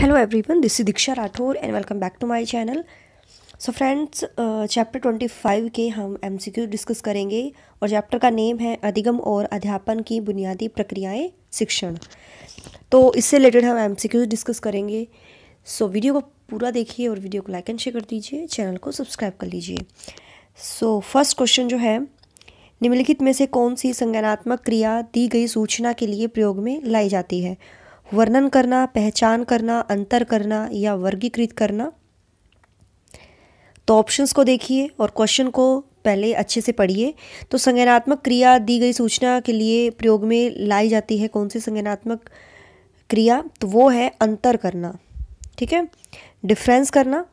hello everyone this is Diksha Rathore and welcome back to my channel so friends chapter twenty five के हम MCQ discuss करेंगे और chapter का name है अधिगम और अध्यापन की बुनियादी प्रक्रियाएं शिक्षण तो इससे रिलेटेड हम एमसीक्यू डिस्कस करेंगे सो so, वीडियो को पूरा देखिए और वीडियो को लाइक एंड शेयर कर दीजिए चैनल को सब्सक्राइब कर लीजिए सो फर्स्ट क्वेश्चन जो है निम्नलिखित में से कौन सी संज्ञानात्मक क्रिया दी गई सूचना के लिए प्रयोग में लाई जाती है वर्णन करना पहचान करना अंतर करना या वर्गीकृत करना तो ऑप्शंस को देखिए और क्वेश्चन को पहले अच्छे से पढ़िए तो संज्ञानात्मक क्रिया दी गई सूचना के लिए प्रयोग में लाई जाती है कौन सी संज्ञानात्मक क्रिया तो वो है अंतर करना ठीक है डिफ्रेंस करना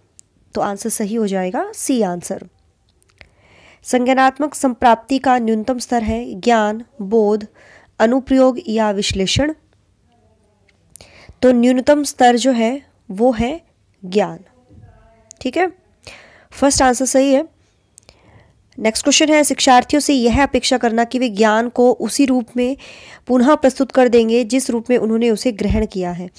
तो आंसर सही हो जाएगा सी आंसर संज्ञानात्मक संप्राप्ति का न्यूनतम स्तर है ज्ञान बोध अनुप्रयोग या विश्लेषण तो न्यूनतम स्तर जो है वो है ज्ञान ठीक है फर्स्ट आंसर सही है नेक्स्ट क्वेश्चन है शिक्षार्थियों से यह अपेक्षा करना कि वे ज्ञान को उसी रूप में पुनः प्रस्तुत कर देंगे जिस रूप में उन्होंने उसे ग्रहण किया है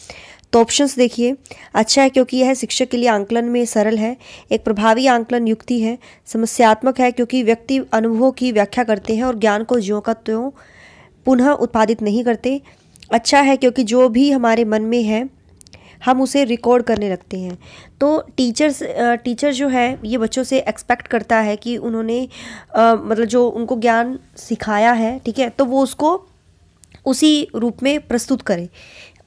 तो ऑप्शंस देखिए अच्छा है क्योंकि यह शिक्षक के लिए आंकलन में सरल है एक प्रभावी आंकलन युक्ति है समस्यात्मक है क्योंकि व्यक्ति अनुभवों की व्याख्या करते हैं और ज्ञान को ज्यों का त्यों पुनः उत्पादित नहीं करते अच्छा है क्योंकि जो भी हमारे मन में है हम उसे रिकॉर्ड करने लगते हैं तो टीचर्स टीचर जो है ये बच्चों से एक्सपेक्ट करता है कि उन्होंने आ, मतलब जो उनको ज्ञान सिखाया है ठीक है तो वो उसको उसी रूप में प्रस्तुत करें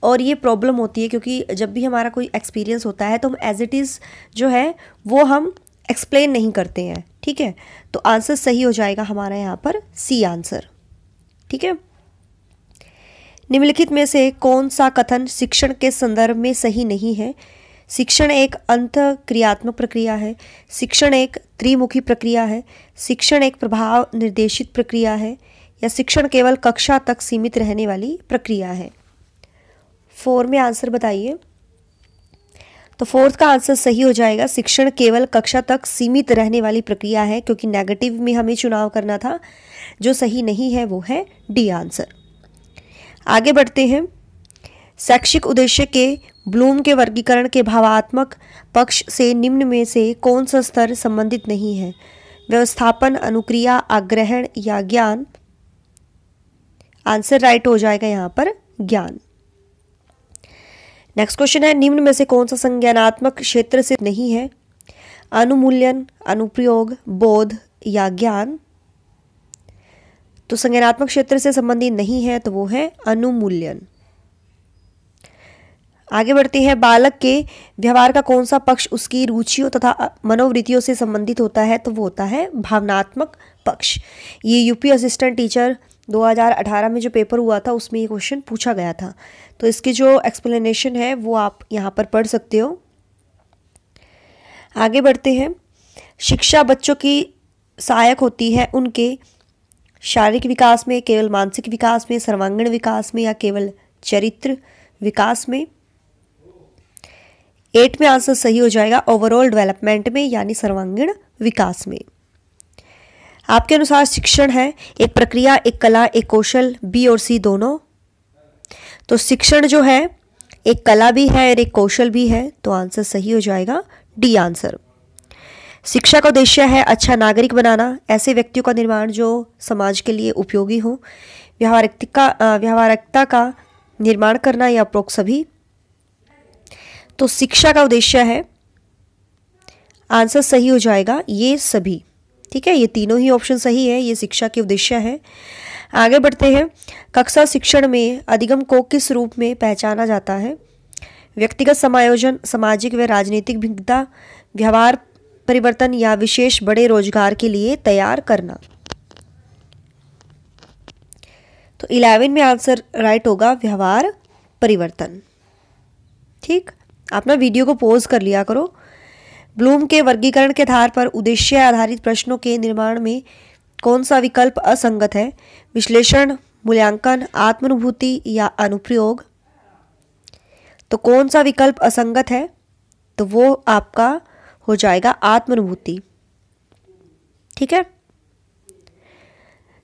और ये प्रॉब्लम होती है क्योंकि जब भी हमारा कोई एक्सपीरियंस होता है तो हम एज इट इज़ जो है वो हम एक्सप्लेन नहीं करते हैं ठीक है तो आंसर सही हो जाएगा हमारा यहाँ पर सी आंसर ठीक है निम्नलिखित में से कौन सा कथन शिक्षण के संदर्भ में सही नहीं है शिक्षण एक अंत क्रियात्मक प्रक्रिया है शिक्षण एक त्रिमुखी प्रक्रिया है शिक्षण एक प्रभाव निर्देशित प्रक्रिया है या शिक्षण केवल कक्षा तक सीमित रहने वाली प्रक्रिया है फोर में आंसर बताइए तो फोर्थ का आंसर सही हो जाएगा शिक्षण केवल कक्षा तक सीमित रहने वाली प्रक्रिया है क्योंकि नेगेटिव में हमें चुनाव करना था जो सही नहीं है वो है डी आंसर आगे बढ़ते हैं शैक्षिक उद्देश्य के ब्लूम के वर्गीकरण के भावात्मक पक्ष से निम्न में से कौन सा स्तर संबंधित नहीं है व्यवस्थापन अनुक्रिया आग्रहण या ज्ञान आंसर राइट हो जाएगा यहाँ पर ज्ञान नेक्स्ट क्वेश्चन है निम्न में से कौन सा संज्ञानात्मक क्षेत्र से नहीं है अनुमूल्यन अनुप्रयोग बोध या ज्ञान तो संज्ञानात्मक क्षेत्र से संबंधित नहीं है तो वो है अनुमूल्यन आगे बढ़ते हैं बालक के व्यवहार का कौन सा पक्ष उसकी रुचियों तथा मनोवृत्तियों से संबंधित होता है तो वो होता है भावनात्मक पक्ष ये यूपी असिस्टेंट टीचर 2018 में जो पेपर हुआ था उसमें ये क्वेश्चन पूछा गया था तो इसकी जो एक्सप्लेनेशन है वो आप यहाँ पर पढ़ सकते हो आगे बढ़ते हैं शिक्षा बच्चों की सहायक होती है उनके शारीरिक विकास में केवल मानसिक विकास में सर्वांगीण विकास में या केवल चरित्र विकास में एट में आंसर सही हो जाएगा ओवरऑल डेवलपमेंट में यानी सर्वांगीण विकास में आपके अनुसार शिक्षण है एक प्रक्रिया एक कला एक कौशल बी और सी दोनों तो शिक्षण जो है एक कला भी है और एक कौशल भी है तो आंसर सही हो जाएगा डी आंसर शिक्षा का उद्देश्य है अच्छा नागरिक बनाना ऐसे व्यक्तियों का निर्माण जो समाज के लिए उपयोगी हो व्यवहारिकता व्यवहारिकता का निर्माण करना या उपरोक्त सभी तो शिक्षा का उद्देश्य है आंसर सही हो जाएगा ये सभी ठीक है ये तीनों ही ऑप्शन सही है ये शिक्षा के उद्देश्य है आगे बढ़ते हैं कक्षा शिक्षण में अधिगम को किस रूप में पहचाना जाता है व्यक्तिगत समायोजन सामाजिक व राजनीतिक भिन्नता व्यवहार परिवर्तन या विशेष बड़े रोजगार के लिए तैयार करना तो इलेवन में आंसर राइट होगा व्यवहार परिवर्तन ठीक अपना वीडियो को पोज कर लिया करो ब्लूम के वर्गीकरण के आधार पर उद्देश्य आधारित प्रश्नों के निर्माण में कौन सा विकल्प असंगत है विश्लेषण मूल्यांकन आत्मानुभूति या अनुप्रयोग तो कौन सा विकल्प असंगत है तो वो आपका हो जाएगा आत्मानुभूति ठीक है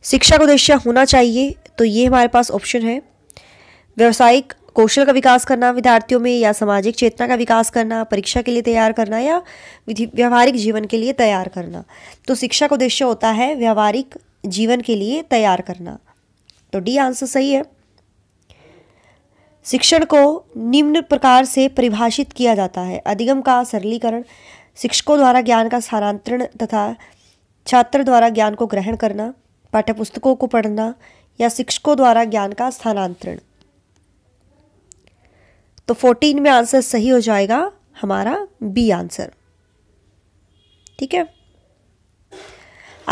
शिक्षा का उद्देश्य होना चाहिए तो ये हमारे पास ऑप्शन है व्यवसायिक कौशल का विकास करना विद्यार्थियों में या सामाजिक चेतना का विकास करना परीक्षा के लिए तैयार करना या व्यवहारिक जीवन के लिए तैयार करना तो शिक्षा का उद्देश्य होता है व्यवहारिक जीवन के लिए तैयार करना तो डी आंसर सही है शिक्षण को निम्न प्रकार से परिभाषित किया जाता है अधिगम का सरलीकरण शिक्षकों द्वारा ज्ञान का स्थानांतरण तथा छात्र द्वारा ज्ञान को ग्रहण करना पाठ्यपुस्तकों को पढ़ना या शिक्षकों द्वारा ज्ञान का स्थानांतरण तो फोर्टीन में आंसर सही हो जाएगा हमारा बी आंसर ठीक है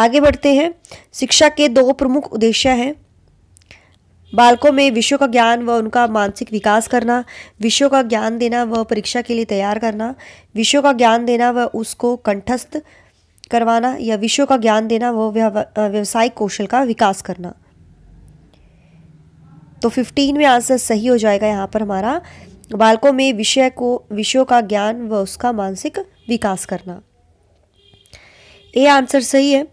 आगे बढ़ते हैं शिक्षा के दो प्रमुख उद्देश्य हैं बालकों में विश्व का ज्ञान व उनका मानसिक विकास करना विषयों का ज्ञान देना व परीक्षा के लिए तैयार करना विषयों का ज्ञान देना व उसको कंठस्थ करवाना या विश्व का ज्ञान देना व व्यवसायिक कौशल का विकास करना तो फिफ्टीन में आंसर सही हो जाएगा यहाँ पर हमारा बालकों में विषय को विषयों का ज्ञान व उसका मानसिक विकास करना ये आंसर सही है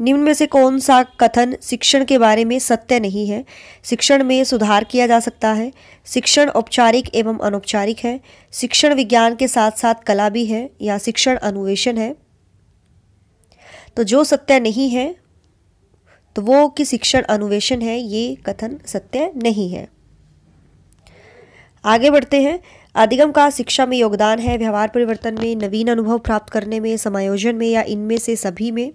निम्न में से कौन सा कथन शिक्षण के बारे में सत्य नहीं है शिक्षण में सुधार किया जा सकता है शिक्षण औपचारिक एवं अनौपचारिक है शिक्षण विज्ञान के साथ साथ कला भी है या शिक्षण अनुवेशन है तो जो सत्य नहीं है तो वो कि शिक्षण अनुवेशन है ये कथन सत्य नहीं है आगे बढ़ते हैं अधिगम का शिक्षा में योगदान है व्यवहार परिवर्तन में नवीन अनुभव प्राप्त करने में समायोजन में या इनमें से सभी में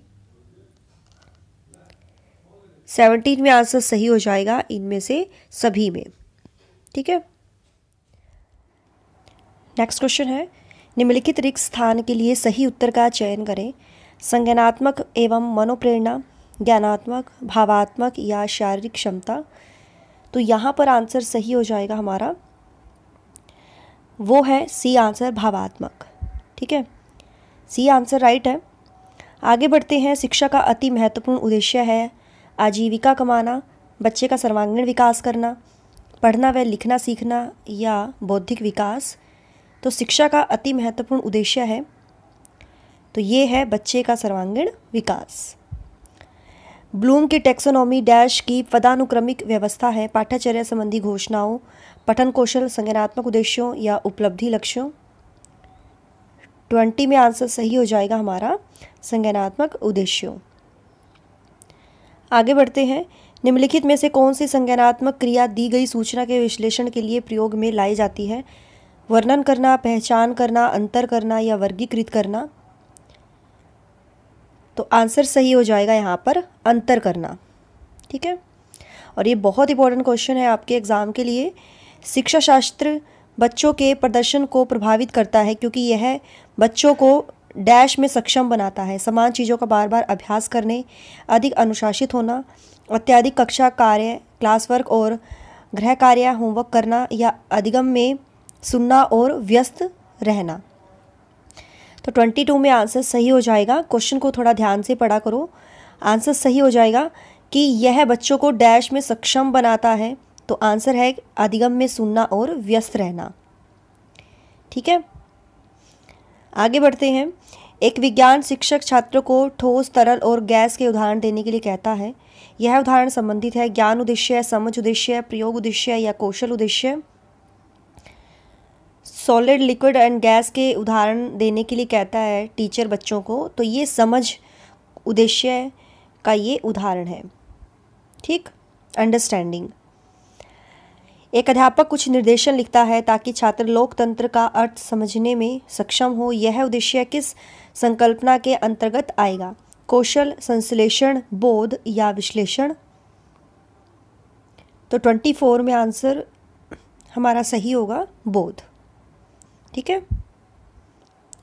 सेवनटीन में आंसर सही हो जाएगा इनमें से सभी में ठीक है नेक्स्ट क्वेश्चन है निम्नलिखित रिक्त स्थान के लिए सही उत्तर का चयन करें संज्ञानात्मक एवं मनोप्रेरणा ज्ञानात्मक भावात्मक या शारीरिक क्षमता तो यहाँ पर आंसर सही हो जाएगा हमारा वो है सी आंसर भावात्मक ठीक है सी आंसर राइट है आगे बढ़ते हैं शिक्षा का अति महत्वपूर्ण उद्देश्य है आजीविका कमाना बच्चे का सर्वांगीण विकास करना पढ़ना व लिखना सीखना या बौद्धिक विकास तो शिक्षा का अति महत्वपूर्ण उद्देश्य है तो ये है बच्चे का सर्वांगीण विकास ब्लूम की टेक्सोनॉमी डैश की पदानुक्रमिक व्यवस्था है पाठ्यचर्या संबंधी घोषणाओं पठन कौशल संज्ञानात्मक उद्देश्यों या उपलब्धि लक्ष्यों ट्वेंटी में आंसर सही हो जाएगा हमारा संज्ञानात्मक उद्देश्यों आगे बढ़ते हैं निम्नलिखित में से कौन सी संज्ञानात्मक क्रिया दी गई सूचना के विश्लेषण के लिए प्रयोग में लाई जाती है वर्णन करना पहचान करना अंतर करना या वर्गीकृत करना तो आंसर सही हो जाएगा यहाँ पर अंतर करना ठीक है और ये बहुत इंपॉर्टेंट क्वेश्चन है आपके एग्ज़ाम के लिए शिक्षा शास्त्र बच्चों के प्रदर्शन को प्रभावित करता है क्योंकि यह बच्चों को डैश में सक्षम बनाता है समान चीज़ों का बार बार अभ्यास करने अधिक अनुशासित होना अत्यधिक कक्षा कार्य क्लास वर्क और गृह कार्य होमवर्क करना या अधिगम में सुनना और व्यस्त रहना तो ट्वेंटी टू में आंसर सही हो जाएगा क्वेश्चन को थोड़ा ध्यान से पढ़ा करो आंसर सही हो जाएगा कि यह बच्चों को डैश में सक्षम बनाता है तो आंसर है अधिगम में सुनना और व्यस्त रहना ठीक है आगे बढ़ते हैं एक विज्ञान शिक्षक छात्र को ठोस तरल और गैस के उदाहरण देने के लिए कहता है यह उदाहरण संबंधित है ज्ञान उद्देश्य समझ उद्देश्य प्रयोग उद्देश्य या कौशल उद्देश्य सॉलिड लिक्विड एंड गैस के उदाहरण देने के लिए कहता है टीचर बच्चों को तो ये समझ उद्देश्य का ये उदाहरण है ठीक अंडरस्टैंडिंग एक अध्यापक कुछ निर्देशन लिखता है ताकि छात्र लोकतंत्र का अर्थ समझने में सक्षम हो यह उद्देश्य किस संकल्पना के अंतर्गत आएगा कौशल संश्लेषण बोध या विश्लेषण तो ट्वेंटी फोर में आंसर हमारा सही होगा बोध ठीक है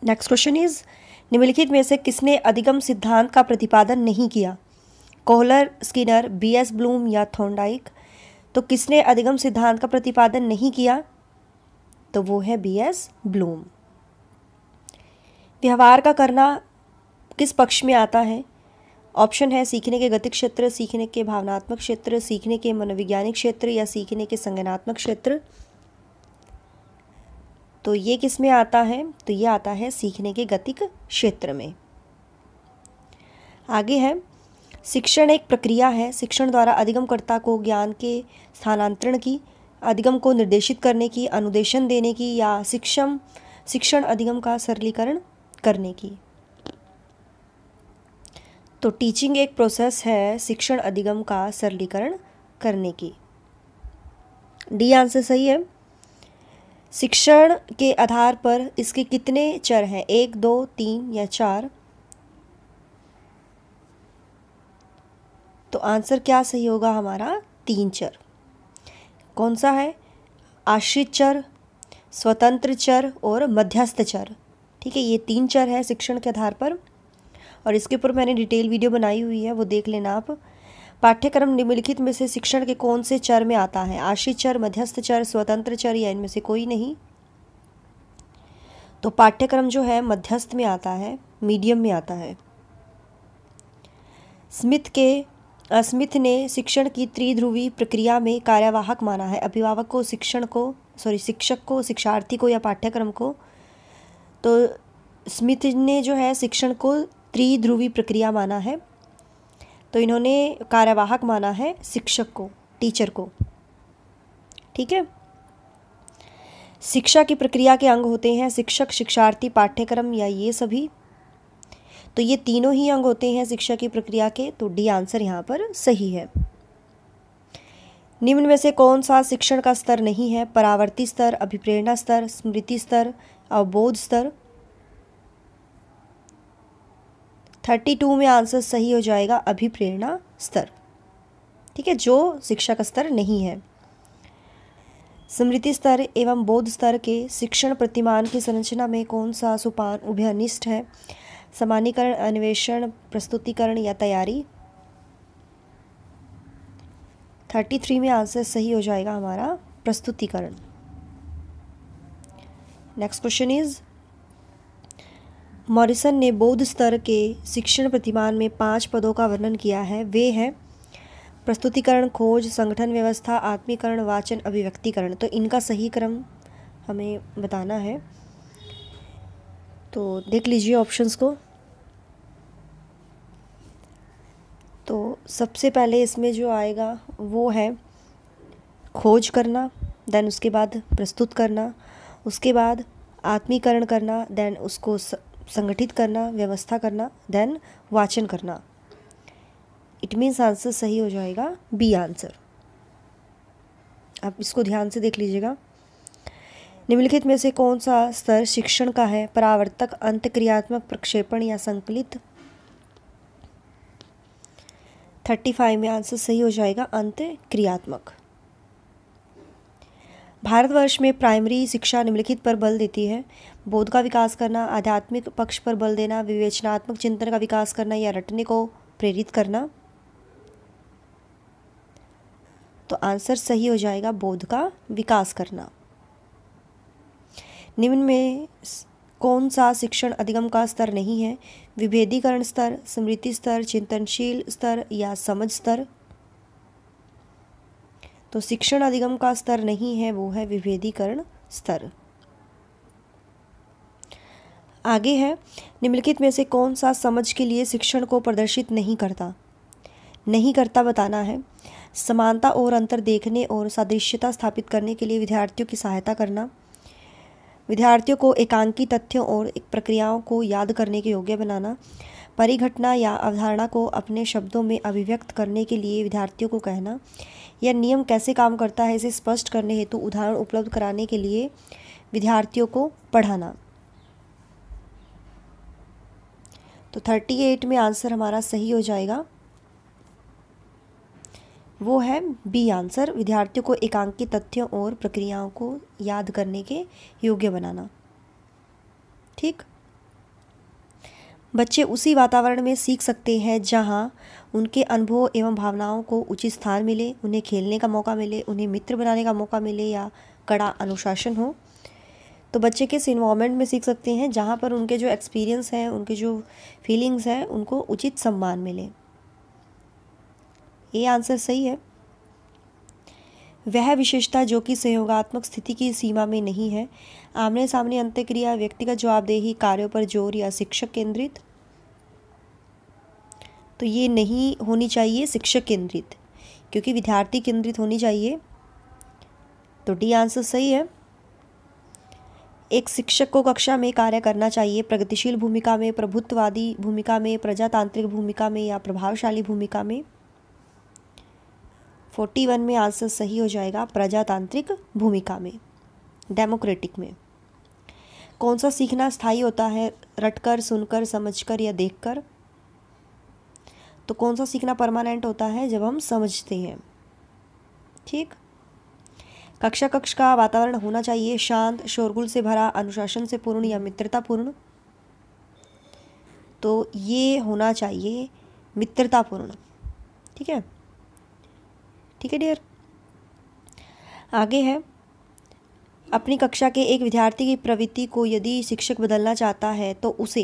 नेक्स्ट क्वेश्चन इज निम्नलिखित में से किसने अधिगम सिद्धांत का प्रतिपादन नहीं किया Kohler Skinner B S Bloom या थोंडाइक तो किसने अधिगम सिद्धांत का प्रतिपादन नहीं किया तो वो है बी एस ब्लूम व्यवहार का करना किस पक्ष में आता है ऑप्शन है सीखने के गतिक क्षेत्र सीखने के भावनात्मक क्षेत्र सीखने के मनोवैज्ञानिक क्षेत्र या सीखने के संज्ञानात्मक क्षेत्र तो ये किस में आता है तो ये आता है सीखने के गतिक क्षेत्र में आगे है शिक्षण एक प्रक्रिया है शिक्षण द्वारा अधिगमकर्ता को ज्ञान के स्थानांतरण की अधिगम को निर्देशित करने की अनुदेशन देने की या शिक्षम शिक्षण अधिगम का सरलीकरण करने की तो टीचिंग एक प्रोसेस है शिक्षण अधिगम का सरलीकरण करने की डी आंसर सही है शिक्षण के आधार पर इसके कितने चर हैं एक दो तीन या चार तो आंसर क्या सही होगा हमारा तीन चर कौन सा है आश्रित चर स्वतंत्र चर और मध्यस्थ चर ठीक है ये तीन चर है शिक्षण के आधार पर और इसके ऊपर मैंने डिटेल वीडियो बनाई हुई है वो देख लेना आप पाठ्यक्रम निम्नलिखित में से शिक्षण के कौन से चर में आता है आश्रित चर मध्यस्थ चर स्वतंत्र चर या इनमें से कोई नहीं तो पाठ्यक्रम जो है मध्यस्थ में आता है मीडियम में आता है स्मिथ के स्मिथ ने शिक्षण की त्रिध्रुवी प्रक्रिया में कार्यवाहक माना है अभिभावक को शिक्षण को सॉरी शिक्षक को शिक्षार्थी को या पाठ्यक्रम को तो स्मिथ ने जो है शिक्षण को त्रिध्रुवी प्रक्रिया माना है तो इन्होंने कार्यवाहक माना है शिक्षक को टीचर को ठीक है शिक्षा की प्रक्रिया के अंग होते हैं शिक्षक शिक्षार्थी पाठ्यक्रम या ये सभी तो ये तीनों ही अंग होते हैं शिक्षा की प्रक्रिया के तो डी आंसर यहाँ पर सही है निम्न में से कौन सा शिक्षण का स्तर नहीं है परावर्ती स्तर अभिप्रेरणा स्तर स्मृति स्तर अवबोध स्तर थर्टी टू में आंसर सही हो जाएगा अभिप्रेरणा स्तर ठीक है जो शिक्षा का स्तर नहीं है स्मृति स्तर एवं बोध स्तर के शिक्षण प्रतिमान की संरचना में कौन सा सोपान उभयनिष्ठ है समानीकरण अन्वेषण प्रस्तुतिकरण या तैयारी थर्टी थ्री में आंसर सही हो जाएगा हमारा प्रस्तुतिकरण नेक्स्ट क्वेश्चन इज मॉरिसन ने बौद्ध स्तर के शिक्षण प्रतिमान में पांच पदों का वर्णन किया है वे हैं प्रस्तुतिकरण खोज संगठन व्यवस्था आत्मीकरण वाचन अभिव्यक्तिकरण तो इनका सही क्रम हमें बताना है तो देख लीजिए ऑप्शंस को तो सबसे पहले इसमें जो आएगा वो है खोज करना देन उसके बाद प्रस्तुत करना उसके बाद आत्मीकरण करना देन उसको संगठित करना व्यवस्था करना देन वाचन करना इट मीन्स आंसर सही हो जाएगा बी आंसर आप इसको ध्यान से देख लीजिएगा निम्नलिखित में से कौन सा स्तर शिक्षण का है परावर्तक अंत क्रियात्मक प्रक्षेपण या संकलित थर्टी फाइव में आंसर सही हो जाएगा अंत क्रियात्मक भारतवर्ष में प्राइमरी शिक्षा निम्नलिखित पर बल देती है बोध का विकास करना आध्यात्मिक पक्ष पर बल देना विवेचनात्मक चिंतन का विकास करना या रटने को प्रेरित करना तो आंसर सही हो जाएगा बोध का विकास करना निम्न में कौन सा शिक्षण अधिगम का स्तर नहीं है विभेदीकरण स्तर स्मृति स्तर चिंतनशील स्तर या समझ स्तर तो शिक्षण अधिगम का स्तर नहीं है वो है विभेदीकरण स्तर आगे है निम्नलिखित में से कौन सा समझ के लिए शिक्षण को प्रदर्शित नहीं करता नहीं करता बताना है समानता और अंतर देखने और सादृश्यता स्थापित करने के लिए विद्यार्थियों की सहायता करना विद्यार्थियों को एकांकी तथ्यों और एक प्रक्रियाओं को याद करने के योग्य बनाना परिघटना या अवधारणा को अपने शब्दों में अभिव्यक्त करने के लिए विद्यार्थियों को कहना यह नियम कैसे काम करता है इसे स्पष्ट करने हेतु उदाहरण उपलब्ध कराने के लिए विद्यार्थियों को पढ़ाना तो थर्टी एट में आंसर हमारा सही हो जाएगा वो है बी आंसर विद्यार्थियों को एकांकी तथ्यों और प्रक्रियाओं को याद करने के योग्य बनाना ठीक बच्चे उसी वातावरण में सीख सकते हैं जहाँ उनके अनुभव एवं भावनाओं को उचित स्थान मिले उन्हें खेलने का मौका मिले उन्हें मित्र बनाने का मौका मिले या कड़ा अनुशासन हो तो बच्चे किस इन्वामेंट में सीख सकते हैं जहाँ पर उनके जो एक्सपीरियंस हैं उनके जो फीलिंग्स हैं उनको उचित सम्मान मिले ए आंसर सही है वह विशेषता जो कि सहयोगात्मक स्थिति की सीमा में नहीं है आमने सामने अंत्यक्रिया व्यक्तिगत जवाबदेही कार्यों पर जोर या शिक्षक केंद्रित तो ये नहीं होनी चाहिए शिक्षक केंद्रित क्योंकि विद्यार्थी केंद्रित होनी चाहिए तो डी आंसर सही है एक शिक्षक को कक्षा में कार्य करना चाहिए प्रगतिशील भूमिका में प्रभुत्ववादी भूमिका में प्रजातांत्रिक भूमिका में या प्रभावशाली भूमिका में फोर्टी वन में आंसर सही हो जाएगा प्रजातांत्रिक भूमिका में डेमोक्रेटिक में कौन सा सीखना स्थायी होता है रटकर सुनकर समझकर या देखकर तो कौन सा सीखना परमानेंट होता है जब हम समझते हैं ठीक कक्षा कक्ष का वातावरण होना चाहिए शांत शोरगुल से भरा अनुशासन से पूर्ण या मित्रतापूर्ण तो ये होना चाहिए मित्रतापूर्ण ठीक है ठीक है डियर आगे है अपनी कक्षा के एक विद्यार्थी की प्रवृत्ति को यदि शिक्षक बदलना चाहता है तो उसे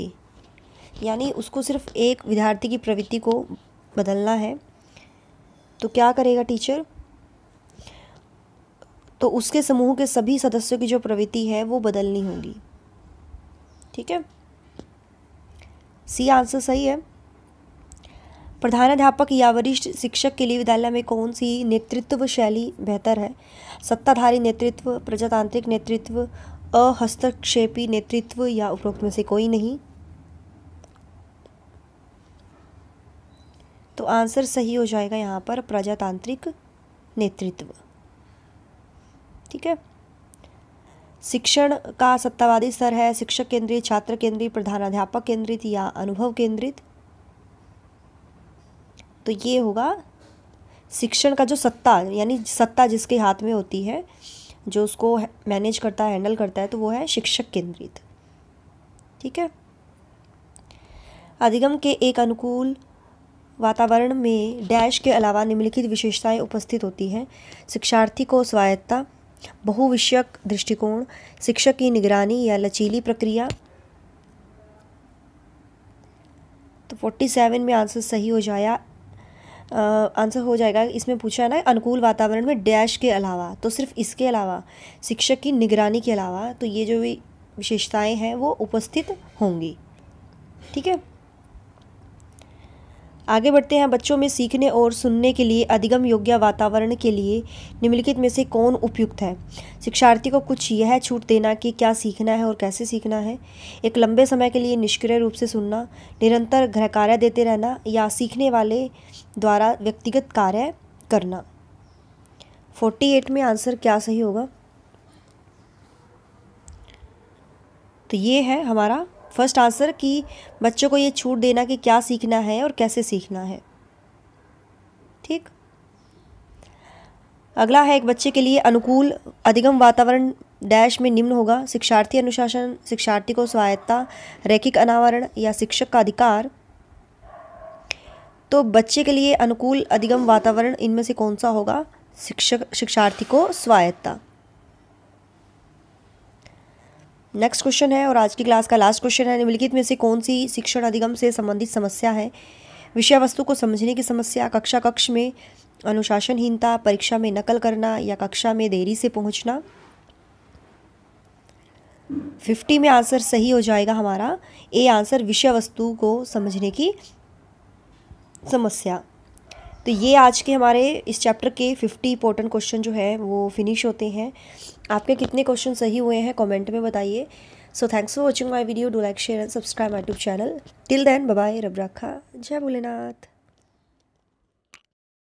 यानी उसको सिर्फ एक विद्यार्थी की प्रवृत्ति को बदलना है तो क्या करेगा टीचर तो उसके समूह के सभी सदस्यों की जो प्रवृत्ति है वो बदलनी होगी ठीक है सी आंसर सही है प्रधानाध्यापक या वरिष्ठ शिक्षक के लिए विद्यालय में कौन सी नेतृत्व शैली बेहतर है सत्ताधारी नेतृत्व प्रजातांत्रिक नेतृत्व अहस्तक्षेपी नेतृत्व या उपरोक्त में से कोई नहीं तो आंसर सही हो जाएगा यहाँ पर प्रजातांत्रिक नेतृत्व ठीक है शिक्षण का सत्तावादी स्तर है शिक्षक केंद्रित छात्र केंद्रित प्रधानाध्यापक केंद्रित या अनुभव केंद्रित तो ये होगा शिक्षण का जो सत्ता यानी सत्ता जिसके हाथ में होती है जो उसको मैनेज करता है हैंडल करता है तो वो है शिक्षक केंद्रित ठीक है अधिगम के एक अनुकूल वातावरण में डैश के अलावा निम्नलिखित विशेषताएं उपस्थित होती हैं शिक्षार्थी को स्वायत्ता बहुविषयक दृष्टिकोण शिक्षक की निगरानी या लचीली प्रक्रिया तो फोर्टी सेवन में आंसर सही हो जाया आंसर हो जाएगा इसमें पूछा है ना अनुकूल वातावरण में डैश के अलावा तो सिर्फ इसके अलावा शिक्षक की निगरानी के अलावा तो ये जो भी विशेषताएं हैं वो उपस्थित होंगी ठीक है आगे बढ़ते हैं बच्चों में सीखने और सुनने के लिए अधिगम योग्य वातावरण के लिए निम्नलिखित में से कौन उपयुक्त है शिक्षार्थी को कुछ यह छूट देना कि क्या सीखना है और कैसे सीखना है एक लंबे समय के लिए निष्क्रिय रूप से सुनना निरंतर गृह कार्य देते रहना या सीखने वाले द्वारा व्यक्तिगत कार्य करना फोर्टी एट में आंसर क्या सही होगा तो ये है हमारा फर्स्ट आंसर कि बच्चों को ये छूट देना कि क्या सीखना है और कैसे सीखना है ठीक अगला है एक बच्चे के लिए अनुकूल अधिगम वातावरण डैश में निम्न होगा शिक्षार्थी अनुशासन शिक्षार्थी को स्वायत्ता रैखिक अनावरण या शिक्षक का अधिकार तो बच्चे के लिए अनुकूल अधिगम वातावरण इनमें से कौन सा होगा शिक्षक शिक्षार्थी को स्वायत्ता नेक्स्ट क्वेश्चन है और आज की क्लास का लास्ट क्वेश्चन है निम्नलिखित में से कौन सी शिक्षण अधिगम से संबंधित समस्या है विषय वस्तु को समझने की समस्या कक्षा कक्ष में अनुशासनहीनता परीक्षा में नकल करना या कक्षा में देरी से पहुंचना फिफ्टी में आंसर सही हो जाएगा हमारा ए आंसर विषय वस्तु को समझने की समस्या तो ये आज के हमारे इस चैप्टर के फिफ्टी इंपॉर्टेंट क्वेश्चन जो है वो फिनिश होते हैं आपके कितने क्वेश्चन सही हुए हैं कमेंट में बताइए so thanks for watching my video do like share and subscribe my tube channel till then bye रब रखा जय भोलेनाथ